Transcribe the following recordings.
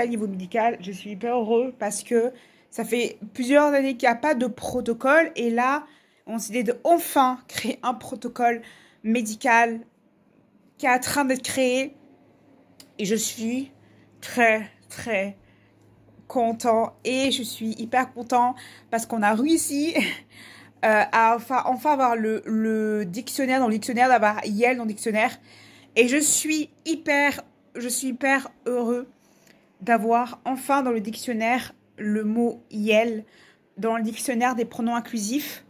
à niveau médical, je suis hyper heureux parce que ça fait plusieurs années qu'il n'y a pas de protocole. Et là, on s'est de enfin créer un protocole médical qui est en train d'être créé. Et je suis très, très content. Et je suis hyper content parce qu'on a réussi euh, à enfin, enfin avoir le, le, dictionnaire dans le dictionnaire, d'avoir yel dans le dictionnaire. Et je suis hyper, je suis hyper heureux d'avoir enfin dans le dictionnaire le mot yel, dans le dictionnaire des pronoms inclusifs,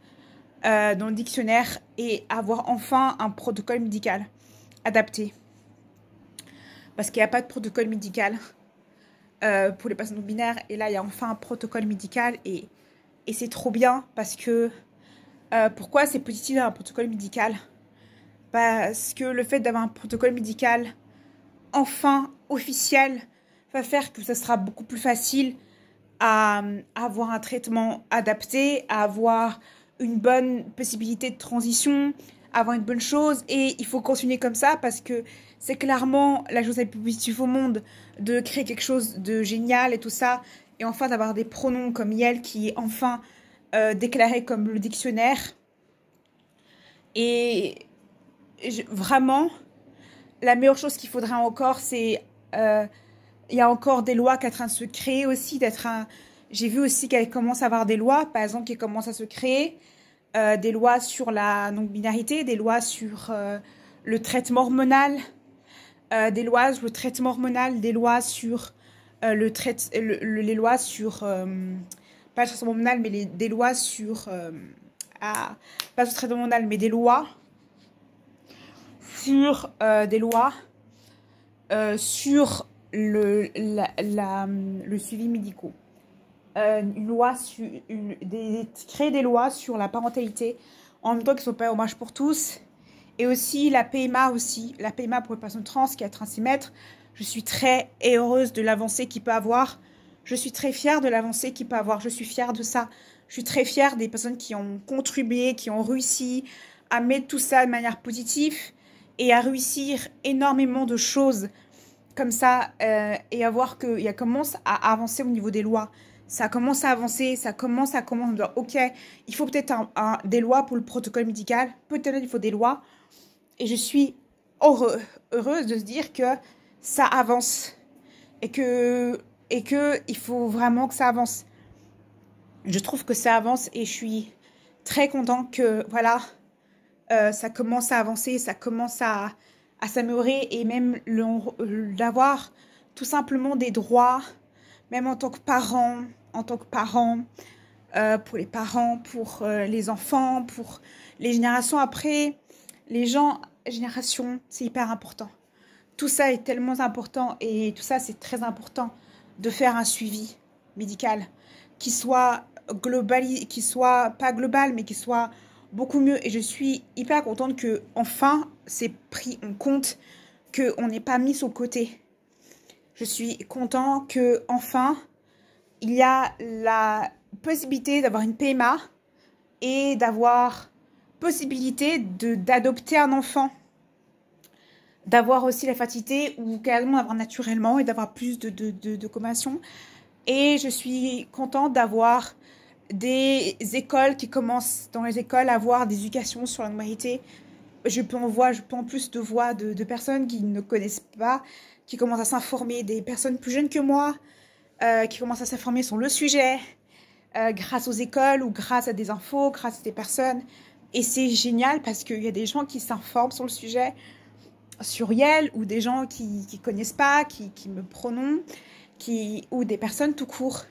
euh, dans le dictionnaire et avoir enfin un protocole médical adapté. Parce qu'il n'y a pas de protocole médical euh, pour les personnes binaires et là il y a enfin un protocole médical et, et c'est trop bien parce que euh, pourquoi c'est positif d'avoir un protocole médical Parce que le fait d'avoir un protocole médical enfin officiel va faire que ce sera beaucoup plus facile à, avoir un traitement adapté, à avoir une bonne possibilité de transition, à avoir une bonne chose. Et il faut continuer comme ça parce que c'est clairement la chose la plus positive au monde de créer quelque chose de génial et tout ça. Et enfin d'avoir des pronoms comme Yel qui est enfin euh, déclaré comme le dictionnaire. Et vraiment, la meilleure chose qu'il faudrait encore, c'est euh, il y a encore des lois qui sont en train de se créer aussi, d'être un... J'ai vu aussi qu'elle commence à avoir des lois, par exemple, qui commencent à se créer, euh, des lois sur la non-binarité, euh, euh, des lois sur le traitement hormonal, des lois sur le traitement hormonal, des lois sur le, trait... les lois sur pas le traitement hormonal, mais des lois sur ah, pas sur le traitement hormonal, mais des lois sur des lois sur le, le suivi médical. Euh, une loi créer des lois sur la parentalité en même temps qu'ils ne sont pas hommage pour tous. Et aussi la PMA aussi, la PMA pour les personnes trans qui est à Je suis très heureuse de l'avancée qu'il peut avoir. Je suis très fière de l'avancée qu'il peut avoir. Je suis fière de ça. Je suis très fière des personnes qui ont contribué, qui ont réussi à mettre tout ça de manière positive et à réussir énormément de choses comme ça euh, et à voir qu'il commence à avancer au niveau des lois. Ça commence à avancer, ça commence à commencer. Ok, il faut peut-être des lois pour le protocole médical, peut-être il faut des lois. Et je suis heureuse de se dire que ça avance et que et que il faut vraiment que ça avance. Je trouve que ça avance et je suis très contente que voilà, euh, ça commence à avancer, ça commence à à s'améliorer et même d'avoir tout simplement des droits, même en tant que parent, en tant que parent, euh, pour les parents, pour euh, les enfants, pour les générations après, les gens, génération, c'est hyper important. Tout ça est tellement important et tout ça, c'est très important de faire un suivi médical qui soit global, qui soit pas global, mais qui soit beaucoup mieux. Et je suis hyper contente que enfin c'est pris en compte, qu'on n'est pas mis sur côté. Je suis content que enfin il y a la possibilité d'avoir une PMA et d'avoir possibilité d'adopter un enfant. D'avoir aussi la fertilité ou carrément d'avoir naturellement et d'avoir plus de, de, de, Et je suis contente d'avoir des écoles qui commencent dans les écoles à avoir des éducations sur la normalité je peux en voir, je peux plus de voix de, personnes qui ne connaissent pas, qui commencent à s'informer, des personnes plus jeunes que moi, euh, qui commencent à s'informer sur le sujet, euh, grâce aux écoles ou grâce à des infos, grâce à des personnes. Et c'est génial parce qu'il y a des gens qui s'informent sur le sujet, sur Yel, ou des gens qui ne connaissent pas, qui, qui me prononcent, qui, ou des personnes tout court.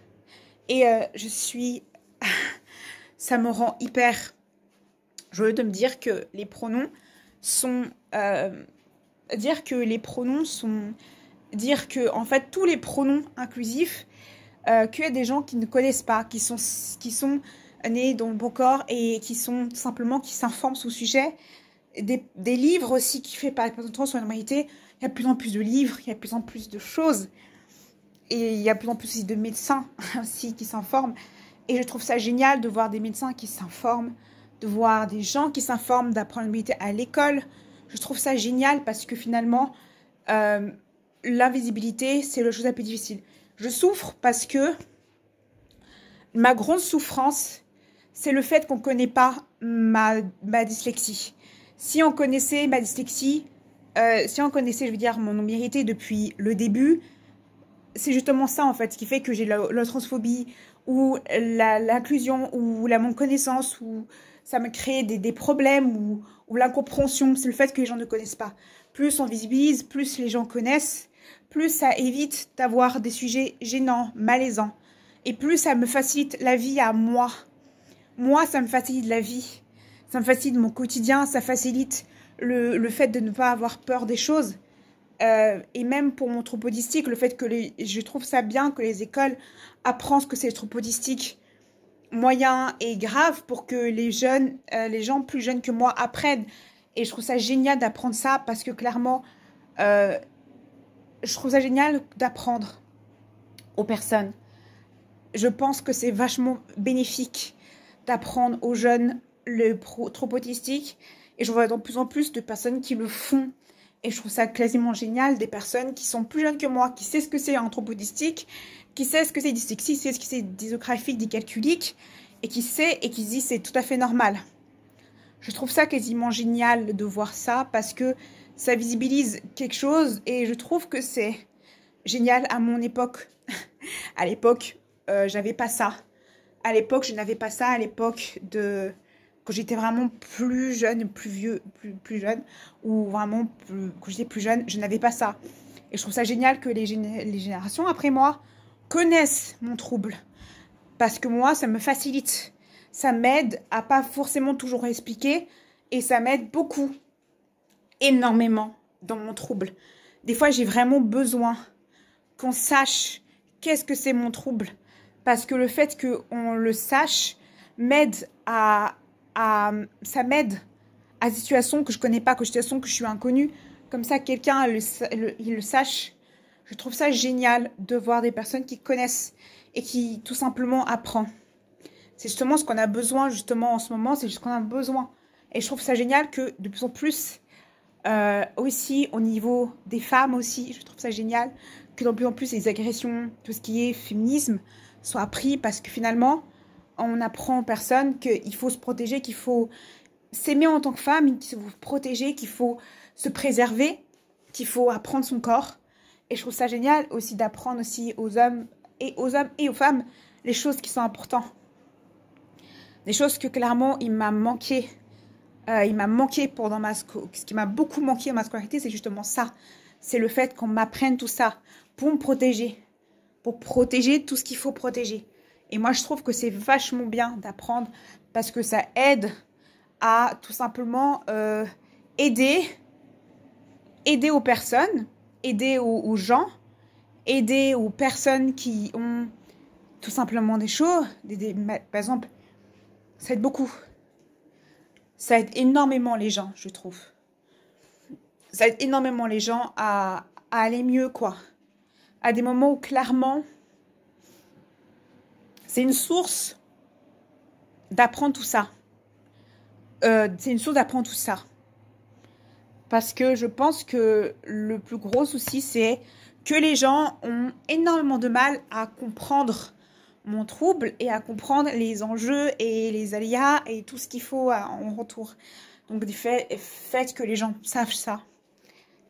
Et euh, je suis... ça me rend hyper joyeux de me dire que les pronoms sont euh, dire que les pronoms sont dire que en fait tous les pronoms inclusifs qu'il y a des gens qui ne connaissent pas, qui sont qui sont nés dans le bon corps et qui sont simplement qui s'informent sur le sujet. Des, livres aussi qui fait par exemple sur la normalité, il y a de plus en plus de livres, il y a de plus en plus de choses. Et il y a de plus en plus aussi de médecins aussi qui s'informent. Et je trouve ça génial de voir des médecins qui s'informent de voir des gens qui s'informent d'apprenabilité à l'école. Je trouve ça génial parce que finalement, euh, l'invisibilité, c'est le chose la plus difficile. Je souffre parce que ma grande souffrance, c'est le fait qu'on ne connaît pas ma, dyslexie. Si on connaissait ma dyslexie, euh, si on connaissait, je veux dire, mon numérité depuis le début, c'est justement ça en fait, ce qui fait que j'ai la transphobie ou l'inclusion, ou la non-connaissance, ou ça me crée des, problèmes, ou, l'incompréhension, c'est le fait que les gens ne connaissent pas. Plus on visibilise, plus les gens connaissent, plus ça évite d'avoir des sujets gênants, malaisants, et plus ça me facilite la vie à moi. Moi, ça me facilite la vie, ça me facilite mon quotidien, ça facilite le fait de ne pas avoir peur des choses. Euh, et même pour mon tropodistique, le fait que je trouve ça bien que les écoles apprennent ce que c'est le tropodistique moyen et grave pour que les jeunes, euh, les gens plus jeunes que moi apprennent. Et je trouve ça génial d'apprendre ça parce que clairement, euh, je trouve ça génial d'apprendre aux personnes. Je pense que c'est vachement bénéfique d'apprendre aux jeunes le pro Et je vois de plus en plus de personnes qui le font et je trouve ça quasiment génial, des personnes qui sont plus jeunes que moi, qui savent ce que c'est anthropodistique, qui savent ce que c'est dyslexie, qui savent ce que c'est dysographique, dyscalculique, et qui sait et qui dit c'est tout à fait normal. Je trouve ça quasiment génial de voir ça parce que ça visibilise quelque chose et je trouve que c'est génial à mon époque. à l'époque, euh, j'avais pas ça. À l'époque, je n'avais pas ça. À l'époque de quand j'étais vraiment plus jeune, plus vieux, plus, plus jeune, ou vraiment plus, quand j'étais plus jeune, je n'avais pas ça. Et je trouve ça génial que les, les générations après moi connaissent mon trouble. Parce que moi, ça me facilite. Ça m'aide à pas forcément toujours expliquer. Et ça m'aide beaucoup, énormément, dans mon trouble. Des fois, j'ai vraiment besoin qu'on sache qu'est-ce que c'est mon trouble. Parce que le fait qu'on le sache m'aide à à, ça m'aide à des situations que je connais pas, que que je suis inconnue. Comme ça, quelqu'un il le sache. Je trouve ça génial de voir des personnes qui connaissent et qui tout simplement apprend. C'est justement ce qu'on a besoin justement en ce moment, c'est ce qu'on a besoin. Et je trouve ça génial que de plus en plus, euh, aussi au niveau des femmes aussi, je trouve ça génial que de plus en plus les agressions, tout ce qui est féminisme, soient appris parce que finalement, on apprend aux personnes qu'il faut se protéger, qu'il faut s'aimer en tant que femme, qu'il faut se protéger, qu'il faut se préserver, qu'il faut apprendre son corps. Et je trouve ça génial aussi d'apprendre aussi aux hommes et aux hommes et aux femmes les choses qui sont importantes. Des choses que clairement il m'a manqué. Euh, il m'a manqué pendant ma ce qui m'a beaucoup manqué en ma scolarité, c'est justement ça. C'est le fait qu'on m'apprenne tout ça pour me protéger, pour protéger tout ce qu'il faut protéger. Et moi, je trouve que c'est vachement bien d'apprendre parce que ça aide à tout simplement euh, aider, aider aux personnes, aider aux, gens, aider aux personnes qui ont tout simplement des choses. par exemple, ça aide beaucoup. Ça aide énormément les gens, je trouve. Ça aide énormément les gens à, à aller mieux, quoi. À des moments où clairement, c'est une source d'apprendre tout ça. Euh, c'est une source d'apprendre tout ça. Parce que je pense que le plus gros souci, c'est que les gens ont énormément de mal à comprendre mon trouble et à comprendre les enjeux et les aléas et tout ce qu'il faut en retour. Donc faites que les gens savent ça.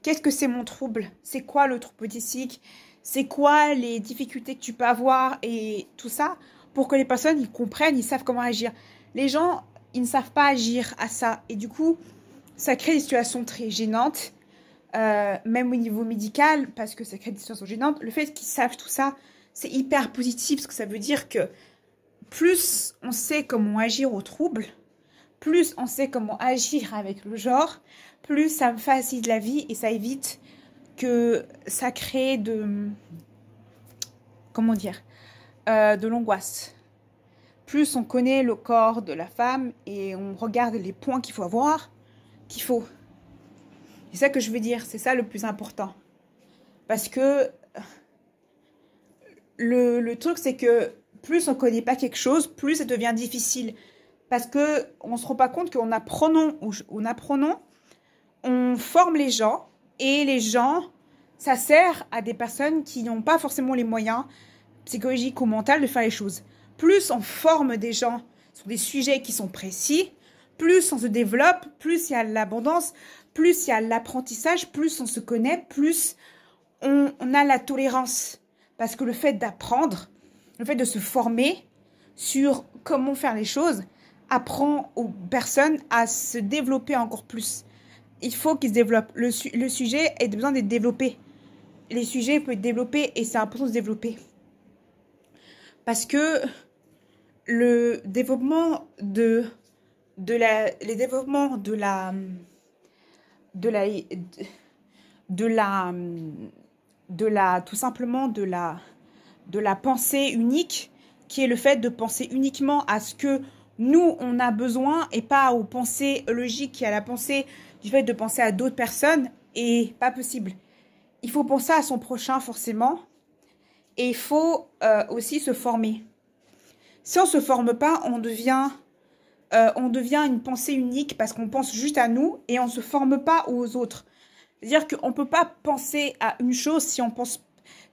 Qu'est-ce que c'est mon trouble C'est quoi le trouble autistique c'est quoi les difficultés que tu peux avoir et tout ça, pour que les personnes, ils comprennent, ils savent comment agir. Les gens, ils ne savent pas agir à ça. Et du coup, ça crée des situations très gênantes, euh, même au niveau médical, parce que ça crée des situations gênantes. Le fait qu'ils savent tout ça, c'est hyper positif, parce que ça veut dire que plus on sait comment agir aux troubles, plus on sait comment agir avec le genre, plus ça me facilite la vie et ça évite que ça crée de... Comment dire euh, De l'angoisse. Plus on connaît le corps de la femme et on regarde les points qu'il faut avoir, qu'il faut. C'est ça que je veux dire, c'est ça le plus important. Parce que le, truc, c'est que plus on connaît pas quelque chose, plus ça devient difficile. Parce que on se rend pas compte qu'on apprenons, on apprenons, on forme les gens et les gens, ça sert à des personnes qui n'ont pas forcément les moyens psychologiques ou mentaux de faire les choses. Plus on forme des gens sur des sujets qui sont précis, plus on se développe, plus il y a l'abondance, plus il y a l'apprentissage, plus on se connaît, plus on, on a la tolérance. Parce que le fait d'apprendre, le fait de se former sur comment faire les choses, apprend aux personnes à se développer encore plus il faut qu'ils se développe. Le, sujet a besoin d'être développé. Les sujets peuvent être développés et c'est important de se développer. Parce que le développement de, de la, les développements de la, de la, de, la, de la, tout simplement de la, de la pensée unique, qui est le fait de penser uniquement à ce que nous, on a besoin et pas aux pensées logiques et à la pensée du fait de penser à d'autres personnes et pas possible. Il faut penser à son prochain forcément et il faut euh, aussi se former. Si on ne se forme pas, on devient, euh, on devient une pensée unique parce qu'on pense juste à nous et on ne se forme pas aux autres. C'est-à-dire qu'on ne peut pas penser à une chose si on pense...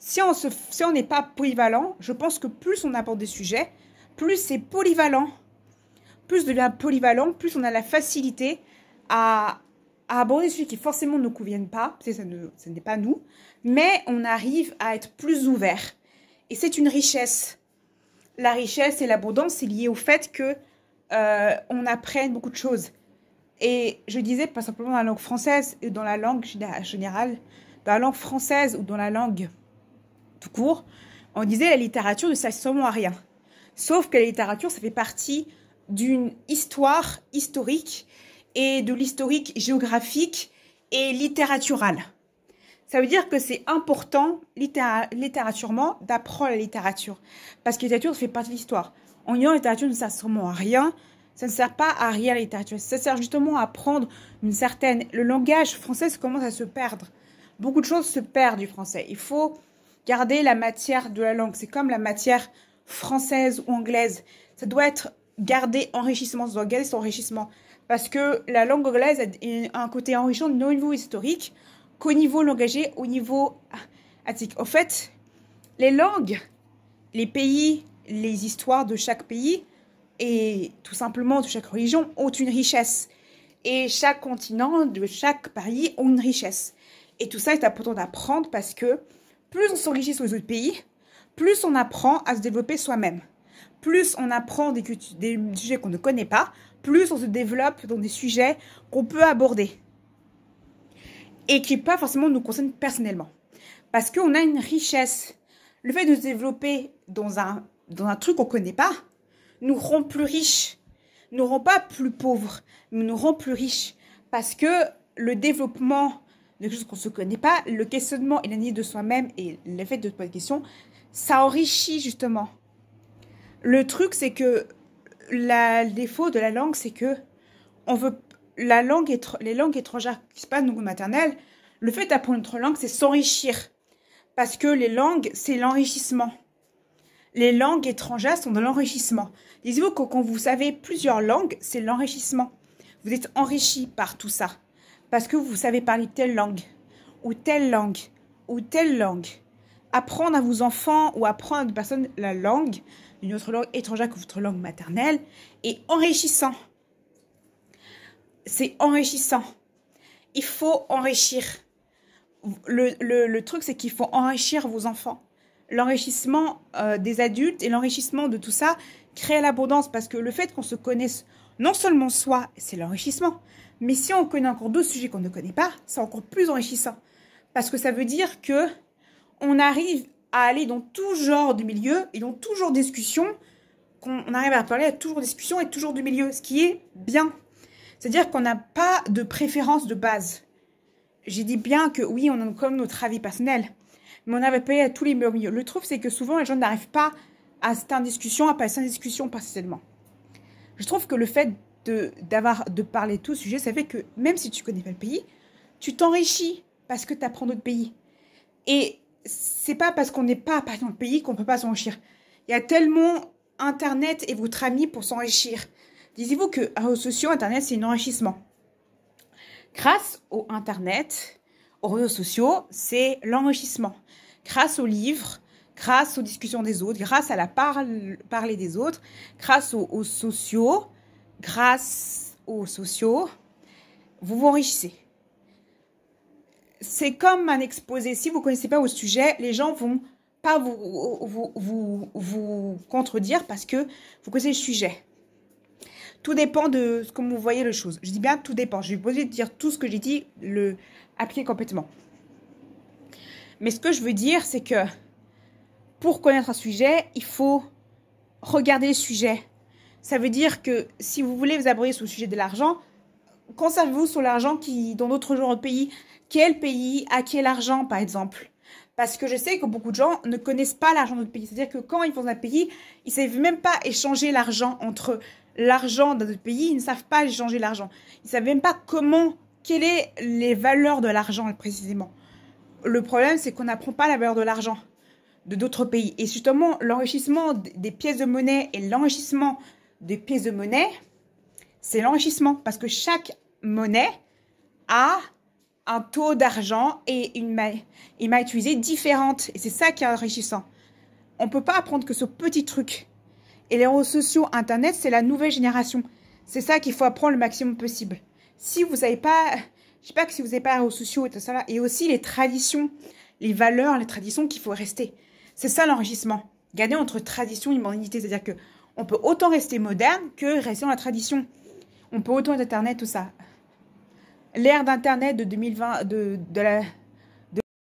Si on se, si n'est pas polyvalent, je pense que plus on aborde des sujets, plus c'est polyvalent. Plus on devient polyvalent, plus on a la facilité à, à aborder des qui forcément ne nous conviennent pas, c'est ça, n'est pas nous, mais on arrive à être plus ouvert. Et c'est une richesse. La richesse et l'abondance, c'est lié au fait que euh, on apprenne beaucoup de choses. Et je disais pas simplement dans la langue française, et dans la langue générale, dans la langue française ou dans la langue tout court, on disait la littérature ne sert sûrement à rien. Sauf que la littérature, ça fait partie d'une histoire historique et de l'historique géographique et littératurale. Ça veut dire que c'est important, littérairement littératurement, d'apprendre la littérature. Parce que la littérature fait partie de l'histoire. En ayant la littérature, ça ne sert sûrement à rien. Ça ne sert pas à rien, la littérature. Ça sert justement à apprendre une certaine... Le langage français commence à se perdre. Beaucoup de choses se perdent du français. Il faut garder la matière de la langue. C'est comme la matière française ou anglaise. Ça doit être gardé enrichissement. Ça doit garder son enrichissement parce que la langue anglaise a un côté enrichissant non au niveau historique qu'au niveau langagier, au niveau attique. En fait, les langues, les pays, les histoires de chaque pays et tout simplement de chaque religion ont une richesse. Et chaque continent, de chaque pays, ont une richesse. Et tout ça est important d'apprendre parce que plus on s'enrichit sur les autres pays, plus on apprend à se développer soi-même. Plus on apprend des, des sujets qu'on ne connaît pas, plus on se développe dans des sujets qu'on peut aborder et qui pas forcément nous concernent personnellement. Parce qu'on a une richesse. Le fait de se développer dans un, dans un truc qu'on connaît pas nous rend plus riches, nous rend pas plus pauvres, mais nous rend plus riches. Parce que le développement de quelque chose qu'on ne se connaît pas, le questionnement et l'analyse de soi-même et l'effet de poser des questions, ça enrichit justement. Le truc, c'est que le défaut de la langue, c'est que on veut, la langue les langues étrangères qui se passent nos maternelle. le fait d'apprendre notre langue, c'est s'enrichir. Parce que les langues, c'est l'enrichissement. Les langues étrangères sont de l'enrichissement. Dites-vous que quand vous savez plusieurs langues, c'est l'enrichissement. Vous êtes enrichi par tout ça. Parce que vous savez parler telle langue, ou telle langue, ou telle langue apprendre à vos enfants ou apprendre à une personne la langue, une autre langue étrangère que votre langue maternelle, est enrichissant. C'est enrichissant. Il faut enrichir. Le, truc, c'est qu'il faut enrichir vos enfants. L'enrichissement euh, des adultes et l'enrichissement de tout ça crée l'abondance parce que le fait qu'on se connaisse non seulement soi, c'est l'enrichissement, mais si on connaît encore d'autres sujets qu'on ne connaît pas, c'est encore plus enrichissant. Parce que ça veut dire que on arrive à aller dans tout genre de milieu et dans toujours discussion, qu'on arrive à parler à toujours discussion et toujours du milieu, ce qui est bien. C'est-à-dire qu'on n'a pas de préférence de base. J'ai dit bien que oui, on a quand même notre avis personnel, mais on avait payé à tous les milieux. Le truc, c'est que souvent, les gens n'arrivent pas à cette discussion, à passer en discussion personnellement. Je trouve que le fait de, d'avoir, de parler tout sujet, ça fait que même si tu connais pas le pays, tu t'enrichis parce que tu apprends d'autres pays. Et c'est pas parce qu'on n'est pas dans le pays qu'on peut pas s'enrichir. Il y a tellement Internet et votre ami pour s'enrichir. Disiez-vous que réseaux euh, sociaux, Internet, c'est un enrichissement. Grâce au Internet, aux réseaux sociaux, c'est l'enrichissement. Grâce aux livres, grâce aux discussions des autres, grâce à la parler des autres, grâce aux sociaux, grâce aux sociaux, vous vous enrichissez c'est comme un exposé. Si vous ne connaissez pas au sujet, les gens vont pas vous, vous, contredire parce que vous connaissez le sujet. Tout dépend de ce que vous voyez les choses. Je dis bien tout dépend. Je vais poser de dire tout ce que j'ai dit, le appliquer complètement. Mais ce que je veux dire, c'est que pour connaître un sujet, il faut regarder le sujet. Ça veut dire que si vous voulez vous abonner sur le sujet de l'argent, savez vous sur l'argent qui, dans d'autres pays, quel pays a quel argent, par exemple parce que je sais que beaucoup de gens ne connaissent pas l'argent d'autres pays. C'est-à-dire que quand ils vont dans un pays, ils ne savent même pas échanger l'argent entre l'argent d'un autre pays. Ils ne savent pas échanger l'argent. Ils ne savent même pas comment, quelles sont les valeurs de l'argent précisément. Le problème, c'est qu'on n'apprend pas la valeur de l'argent de d'autres pays. Et justement, l'enrichissement des pièces de monnaie et l'enrichissement des pièces de monnaie, c'est l'enrichissement, parce que chaque monnaie a un taux d'argent et une maille, utilisée différente. Et c'est ça qui est enrichissant. On ne peut pas apprendre que ce petit truc. Et les réseaux sociaux, Internet, c'est la nouvelle génération. C'est ça qu'il faut apprendre le maximum possible. Si vous n'avez pas, je sais pas que si vous n'avez pas les réseaux sociaux et tout ça et aussi les traditions, les valeurs, les traditions qu'il faut rester. C'est ça l'enrichissement. Gagner entre tradition et modernité, c'est-à-dire que on peut autant rester moderne que rester dans la tradition on peut autant d'Internet, tout ça. L'ère d'Internet de, 2020, de la